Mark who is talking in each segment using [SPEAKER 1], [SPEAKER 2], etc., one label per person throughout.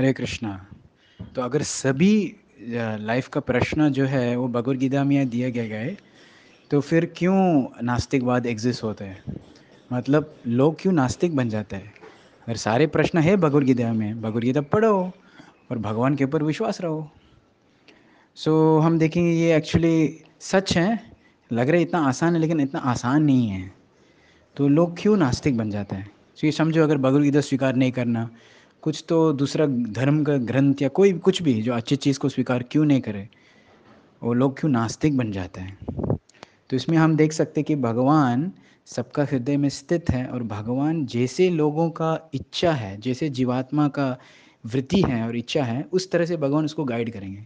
[SPEAKER 1] हरे कृष्णा तो अगर सभी लाइफ का प्रश्न जो है वो भगवद गीता में दिया गया गए तो फिर क्यों नास्तिकवाद एग्जिस्ट होता है मतलब लोग क्यों नास्तिक बन जाते हैं अगर सारे प्रश्न है भगवद गीता में भगवद गीता पढ़ो और भगवान के ऊपर विश्वास रहो सो so, हम देखेंगे ये एक्चुअली सच है लग रहा है इतना आसान है लेकिन इतना आसान नहीं है तो लोग क्यों नास्तिक बन जाते हैं तो so, ये समझो अगर भगवदगीता गीता स्वीकार नहीं करना कुछ तो दूसरा धर्म का ग्रंथ या कोई कुछ भी जो अच्छी चीज़ को स्वीकार क्यों नहीं करे वो लोग क्यों नास्तिक बन जाते हैं तो इसमें हम देख सकते कि भगवान सबका हृदय में स्थित है और भगवान जैसे लोगों का इच्छा है जैसे जीवात्मा का वृत्ति है और इच्छा है उस तरह से भगवान उसको गाइड करेंगे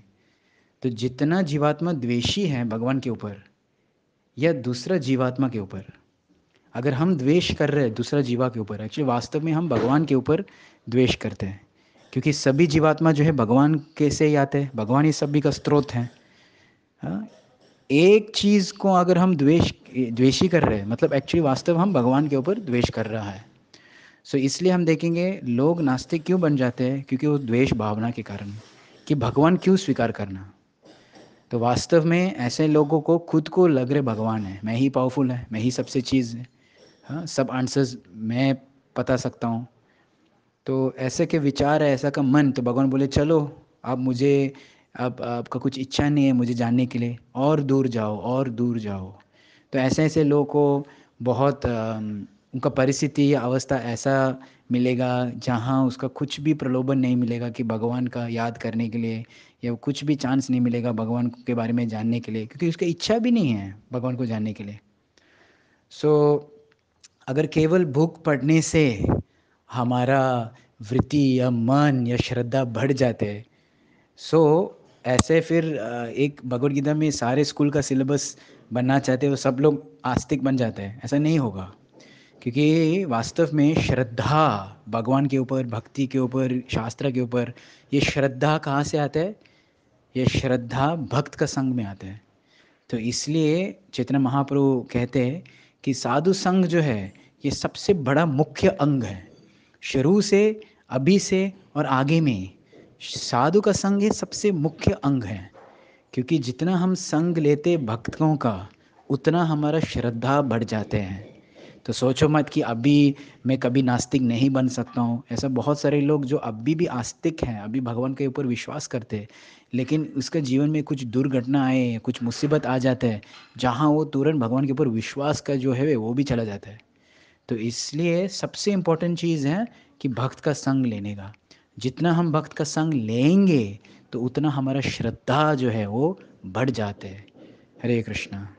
[SPEAKER 1] तो जितना जीवात्मा द्वेषी है भगवान के ऊपर या दूसरा जीवात्मा के ऊपर अगर हम द्वेष कर रहे हैं दूसरा जीवा के ऊपर एक्चुअली वास्तव में हम भगवान के ऊपर द्वेष करते हैं क्योंकि सभी जीवात्मा जो है भगवान के से ही आते हैं भगवान ही सभी का स्रोत है हाँ? एक चीज़ को अगर हम द्वेष द्वेषी कर रहे हैं मतलब एक्चुअली वास्तव हम भगवान के ऊपर द्वेष कर रहा है सो so, इसलिए हम देखेंगे लोग नास्तिक क्यों बन जाते हैं क्योंकि वो द्वेष भावना के कारण कि भगवान क्यों स्वीकार करना तो वास्तव में ऐसे लोगों को खुद को लग रहे भगवान है मैं ही पावरफुल है मैं ही सबसे चीज़ है हाँ सब आंसर्स मैं बता सकता हूँ तो ऐसे के विचार है ऐसा का मन तो भगवान बोले चलो आप मुझे अब आपका कुछ इच्छा नहीं है मुझे जानने के लिए और दूर जाओ और दूर जाओ तो ऐसे ऐसे लोगों को बहुत उनका परिस्थिति या अवस्था ऐसा मिलेगा जहाँ उसका कुछ भी प्रलोभन नहीं मिलेगा कि भगवान का याद करने के लिए या कुछ भी चांस नहीं मिलेगा भगवान के बारे में जानने के लिए क्योंकि उसकी इच्छा भी नहीं है भगवान को जानने के लिए सो so, अगर केवल बुक पढ़ने से हमारा वृत्ति या मन या श्रद्धा बढ़ जाते सो so, ऐसे फिर एक भगवदगीता गीता में सारे स्कूल का सिलेबस बनना चाहते हो सब लोग आस्तिक बन जाते हैं ऐसा नहीं होगा क्योंकि वास्तव में श्रद्धा भगवान के ऊपर भक्ति के ऊपर शास्त्र के ऊपर ये श्रद्धा कहाँ से आता है ये श्रद्धा भक्त का संग में आता है तो इसलिए चेतना महाप्रभु कहते हैं कि साधु संघ जो है ये सबसे बड़ा मुख्य अंग है शुरू से अभी से और आगे में साधु का संघ ये सबसे मुख्य अंग है क्योंकि जितना हम संग लेते भक्तों का उतना हमारा श्रद्धा बढ़ जाते हैं तो सोचो मत कि अभी मैं कभी नास्तिक नहीं बन सकता हूँ ऐसा बहुत सारे लोग जो अभी भी आस्तिक हैं अभी भगवान के ऊपर विश्वास करते हैं लेकिन उसके जीवन में कुछ दुर्घटना आए कुछ मुसीबत आ जाता है जहाँ वो तुरंत भगवान के ऊपर विश्वास का जो है वो भी चला जाता है तो इसलिए सबसे इम्पोर्टेंट चीज़ है कि भक्त का संग लेने का जितना हम भक्त का संग लेंगे तो उतना हमारा श्रद्धा जो है वो बढ़ जाते हैं हरे कृष्णा